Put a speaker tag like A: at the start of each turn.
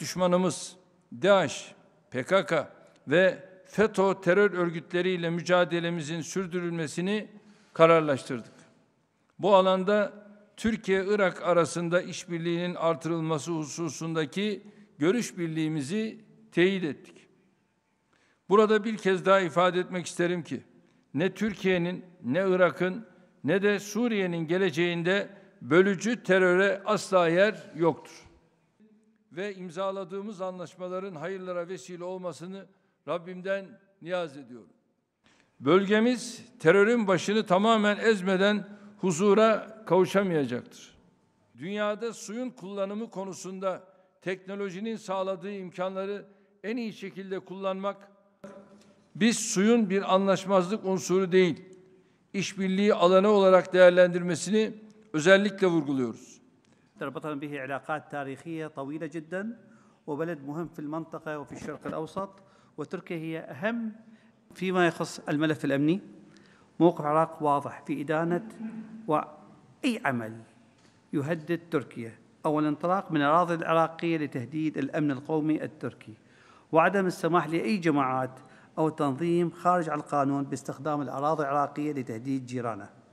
A: düşmanımız DAEŞ, PKK ve FETÖ terör örgütleriyle mücadelemizin sürdürülmesini kararlaştırdık. Bu alanda Türkiye-Irak arasında işbirliğinin artırılması hususundaki görüş birliğimizi teyit ettik. Burada bir kez daha ifade etmek isterim ki ne Türkiye'nin ne Irak'ın ne de Suriye'nin geleceğinde bölücü teröre asla yer yoktur ve imzaladığımız anlaşmaların hayırlara vesile olmasını Rabbimden niyaz ediyorum. Bölgemiz terörün başını tamamen ezmeden huzura kavuşamayacaktır. Dünyada suyun kullanımı konusunda teknolojinin sağladığı imkanları en iyi şekilde kullanmak biz suyun bir anlaşmazlık unsuru değil, işbirliği alanı olarak değerlendirmesini özellikle vurguluyoruz.
B: تربطنا به علاقات تاريخية طويلة جدا وبلد مهم في المنطقة وفي الشرق الأوسط وتركيا هي أهم فيما يخص الملف الأمني موقف العراق واضح في إدانة وأي عمل يهدد تركيا أو الانطلاق من الأراضي العراقية لتهديد الأمن القومي التركي وعدم السماح لأي جماعات أو تنظيم خارج عن القانون باستخدام الأراضي العراقية لتهديد جيرانه